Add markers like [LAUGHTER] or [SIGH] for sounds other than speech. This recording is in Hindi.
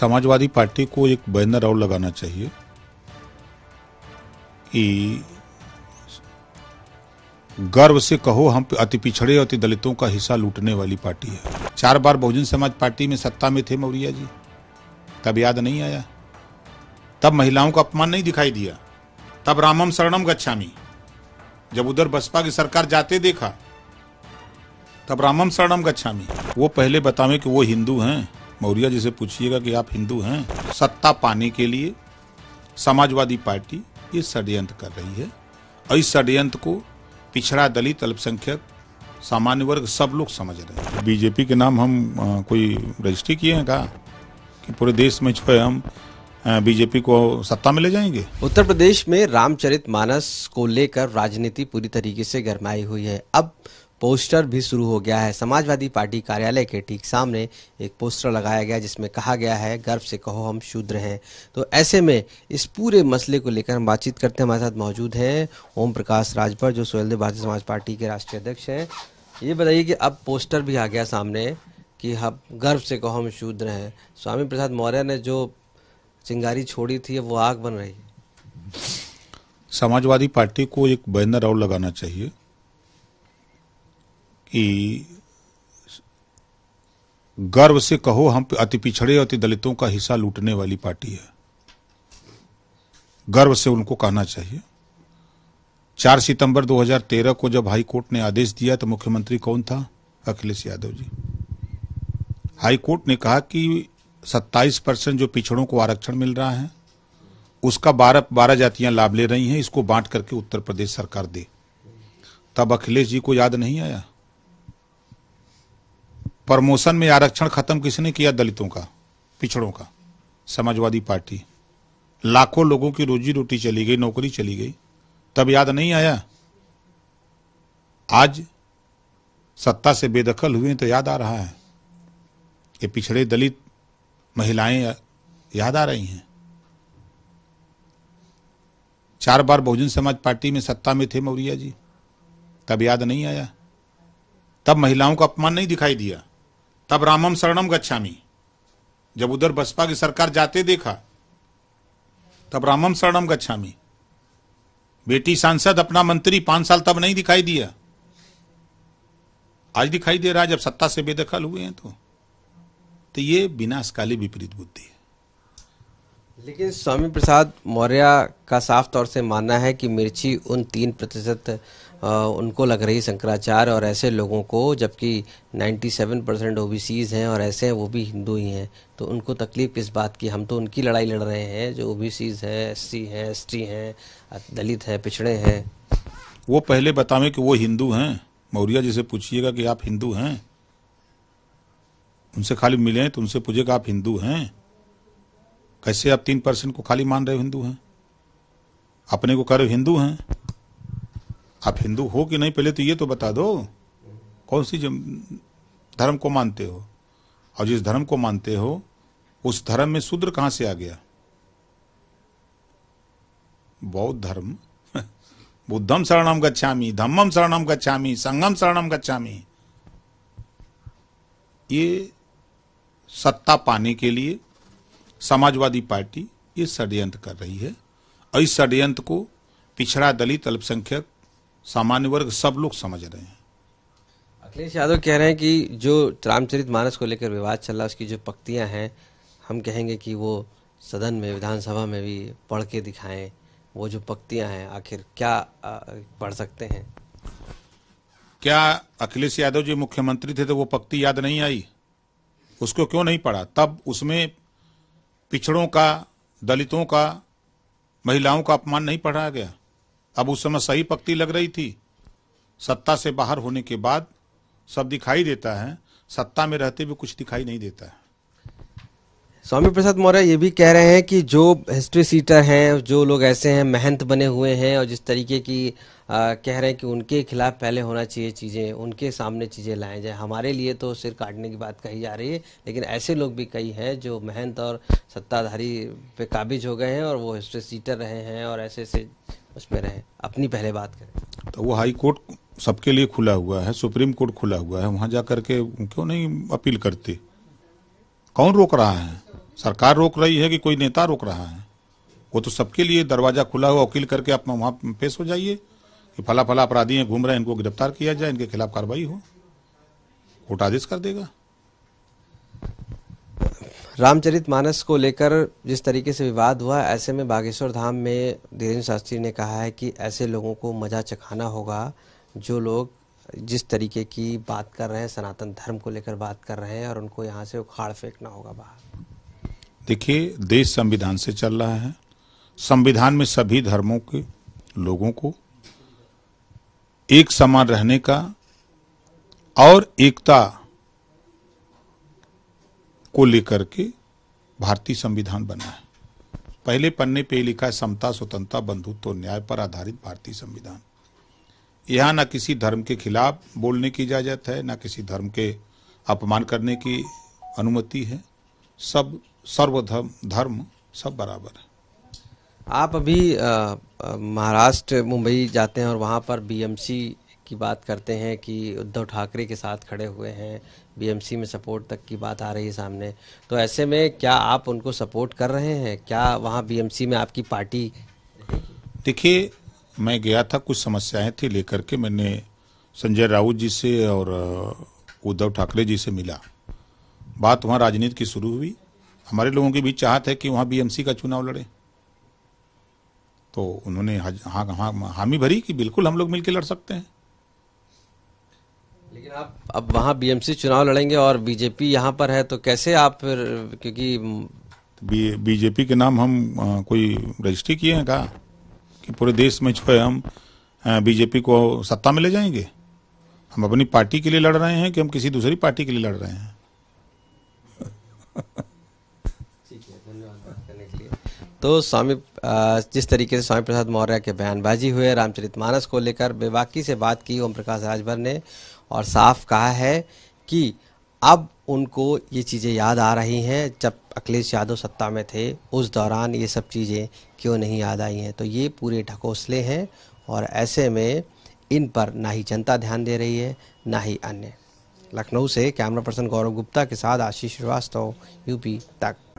समाजवादी पार्टी को एक बैनर और लगाना चाहिए कि गर्व से कहो हम अति पिछड़े अति दलितों का हिस्सा लूटने वाली पार्टी है चार बार बहुजन समाज पार्टी में सत्ता में थे मौर्या जी तब याद नहीं आया तब महिलाओं का अपमान नहीं दिखाई दिया तब रामम शरणम गच्छामी जब उधर बसपा की सरकार जाते देखा तब रामम शरणम गच्छामी वो पहले बतावे कि वो हिंदू हैं मौर्या जी से पूछिएगा कि आप हिंदू हैं सत्ता पाने के लिए समाजवादी पार्टी ये षड्यंत्र कर रही है और इस षड्यंत्र को पिछड़ा दलित अल्पसंख्यक सामान्य वर्ग सब लोग समझ रहे हैं बीजेपी के नाम हम आ, कोई रजिस्ट्री किए हैं कहा कि पूरे देश में जो है हम बीजेपी को सत्ता में ले जाएंगे उत्तर प्रदेश में रामचरित मानस को लेकर राजनीति पूरी तरीके से गरमाई हुई है अब पोस्टर भी शुरू हो गया है समाजवादी पार्टी कार्यालय के ठीक सामने एक पोस्टर लगाया गया जिसमें कहा गया है गर्व से कहो हम शूद्र हैं तो ऐसे में इस पूरे मसले को लेकर हम बातचीत करते हैं हमारे साथ मौजूद हैं ओम प्रकाश राजभर जो सोहेलदेव भारतीय समाज पार्टी के राष्ट्रीय अध्यक्ष हैं ये बताइए कि अब पोस्टर भी आ गया सामने कि हम गर्व से कहो हम शूद्र हैं स्वामी प्रसाद मौर्य ने जो चिंगारी छोड़ी थी वो आग बन रही है समाजवादी पार्टी को एक बैनर और लगाना चाहिए कि गर्व से कहो हम अति पिछड़े अति दलितों का हिस्सा लूटने वाली पार्टी है गर्व से उनको कहना चाहिए चार सितंबर 2013 को जब हाई कोर्ट ने आदेश दिया तो मुख्यमंत्री कौन था अखिलेश यादव जी हाई कोर्ट ने कहा कि 27 परसेंट जो पिछड़ों को आरक्षण मिल रहा है उसका बारह बारह जातियां लाभ ले रही हैं इसको बांट करके उत्तर प्रदेश सरकार दे तब अखिलेश जी को याद नहीं आया प्रमोशन में आरक्षण खत्म किसने किया दलितों का पिछड़ों का समाजवादी पार्टी लाखों लोगों की रोजी रोटी चली गई नौकरी चली गई तब याद नहीं आया आज सत्ता से बेदखल हुए तो याद आ रहा है ये पिछड़े दलित महिलाएं याद आ रही हैं चार बार बहुजन समाज पार्टी में सत्ता में थे मौर्या जी तब याद नहीं आया तब महिलाओं का अपमान नहीं दिखाई दिया तब रामम शरणम गच्छामी जब उधर बसपा की सरकार जाते देखा तब रामम शरणम गच्छामी बेटी सांसद अपना मंत्री पांच साल तब नहीं दिखाई दिया आज दिखाई दे रहा है जब सत्ता से बेदखल हुए हैं तो तो ये विनाशकाली विपरीत बुद्धि है लेकिन स्वामी प्रसाद मौर्य का साफ तौर से मानना है कि मिर्ची उन तीन प्रतिशत उनको लग रही शंकराचार्य और ऐसे लोगों को जबकि 97 परसेंट ओ हैं और ऐसे हैं वो भी हिंदू ही हैं तो उनको तकलीफ़ किस बात की हम तो उनकी लड़ाई लड़ रहे हैं जो ओ बी सीज़ हैं एस सी हैं एस टी हैं दलित हैं पिछड़े हैं वो पहले बतावें कि वो हिंदू हैं मौर्या जी से पूछिएगा कि आप हिंदू हैं उनसे खाली मिले तो उनसे पूछेगा आप हिंदू हैं कैसे आप तीन परसेंट को खाली मान रहे हो हिंदू हैं अपने को कह रहे हो हिंदू हैं आप हिंदू हो कि नहीं पहले तो ये तो बता दो कौन सी धर्म को मानते हो और जिस धर्म को मानते हो उस धर्म में शूद्र कहां से आ गया बौद्ध धर्म [LAUGHS] बुद्धम शरणम गच्छामी धम्मम शरणम गच्छामी संगम शरणम गच्छामी ये सत्ता पाने के लिए समाजवादी पार्टी ये षड्यंत्र कर रही है और इस षड्यंत्र को पिछड़ा दलित अल्पसंख्यक सामान्य वर्ग सब लोग समझ रहे हैं अखिलेश यादव कह रहे हैं कि जो रामचरित मानस को लेकर विवाद चल रहा है उसकी जो पक्तियां हैं हम कहेंगे कि वो सदन में विधानसभा में भी पढ़ के दिखाएं वो जो पक्तियां हैं आखिर क्या पढ़ सकते हैं क्या अखिलेश यादव जी मुख्यमंत्री थे तो वो पक्ति याद नहीं आई उसको क्यों नहीं पढ़ा तब उसमें पिछड़ों का दलितों का महिलाओं का अपमान नहीं पढ़ाया गया अब उस समय सही पक्ति लग रही थी सत्ता से बाहर होने के बाद सब दिखाई देता है सत्ता में रहते भी कुछ दिखाई नहीं देता है स्वामी प्रसाद मौर्य ये भी कह रहे हैं कि जो हिस्ट्री सीटर हैं जो लोग ऐसे हैं महंत बने हुए हैं और जिस तरीके की आ, कह रहे हैं कि उनके खिलाफ पहले होना चाहिए चीज़ें उनके सामने चीज़ें लाए जाए हमारे लिए तो सिर काटने की बात कही जा रही है लेकिन ऐसे लोग भी कई हैं जो महंत और सत्ताधारी पे काबिज हो गए हैं और वो हिस्ट्री सीटर रहे हैं और ऐसे ऐसे उस पर रहें अपनी पहले बात करें तो वो हाई कोर्ट सबके लिए खुला हुआ है सुप्रीम कोर्ट खुला हुआ है वहाँ जा करके क्यों नहीं अपील करते कौन रोक रहा है सरकार रोक रही है कि कोई नेता रोक रहा है वो तो सबके लिए दरवाज़ा खुला हुआ वकील करके आप वहाँ पेश हो जाइए कि फला फला अपराधी हैं घूम रहे हैं इनको गिरफ्तार किया जाए इनके खिलाफ कार्रवाई हो कोर्ट आदेश कर देगा रामचरित मानस को लेकर जिस तरीके से विवाद हुआ ऐसे में बागेश्वर धाम में धीरेन्द्र शास्त्री ने कहा है कि ऐसे लोगों को मजा चखाना होगा जो लोग जिस तरीके की बात कर रहे हैं सनातन धर्म को लेकर बात कर रहे हैं और उनको यहाँ से उखाड़ फेंकना होगा बाहर देखिए देश संविधान से चल रहा है संविधान में सभी धर्मों के लोगों को एक समान रहने का और एकता को लेकर के भारतीय संविधान बना है पहले पन्ने पे लिखा है समता स्वतंत्रता बंधुत्व और न्याय पर आधारित भारतीय संविधान यहाँ न किसी धर्म के खिलाफ बोलने की इजाज़त है न किसी धर्म के अपमान करने की अनुमति है सब सर्वधर्म धर्म सब बराबर है आप अभी महाराष्ट्र मुंबई जाते हैं और वहाँ पर बीएमसी की बात करते हैं कि उद्धव ठाकरे के साथ खड़े हुए हैं बीएमसी में सपोर्ट तक की बात आ रही है सामने तो ऐसे में क्या आप उनको सपोर्ट कर रहे हैं क्या वहाँ बीएमसी में आपकी पार्टी देखिए मैं गया था कुछ समस्याएं थी लेकर के मैंने संजय राउत जी से और उद्धव ठाकरे जी से मिला बात वहाँ राजनीति की शुरू हुई हमारे लोगों की भी चाहत है कि वहाँ बीएमसी का चुनाव लड़े तो उन्होंने हाँ हाँ हामी भरी कि बिल्कुल हम लोग मिलकर लड़ सकते हैं आप अब वहाँ बीएमसी चुनाव लड़ेंगे और बीजेपी यहाँ पर है तो कैसे आप फिर क्योंकि बीजेपी के नाम हम आ, कोई रजिस्ट्री किए हैं कहा कि पूरे देश में जो है हम बीजेपी को सत्ता में ले जाएंगे हम अपनी पार्टी के लिए लड़ रहे हैं कि हम किसी दूसरी पार्टी के लिए लड़ रहे हैं तो स्वामी जिस तरीके से स्वामी प्रसाद मौर्य के बयानबाजी हुए रामचरितमानस को लेकर बेबाकी से बात की ओम प्रकाश राजभर ने और साफ कहा है कि अब उनको ये चीज़ें याद आ रही हैं जब अखिलेश यादव सत्ता में थे उस दौरान ये सब चीज़ें क्यों नहीं याद आई हैं तो ये पूरे ढकोसले हैं और ऐसे में इन पर ना ही जनता ध्यान दे रही है ना ही अन्य लखनऊ से कैमरा पर्सन गौरव गुप्ता के साथ आशीष श्रीवास्तव यूपी तक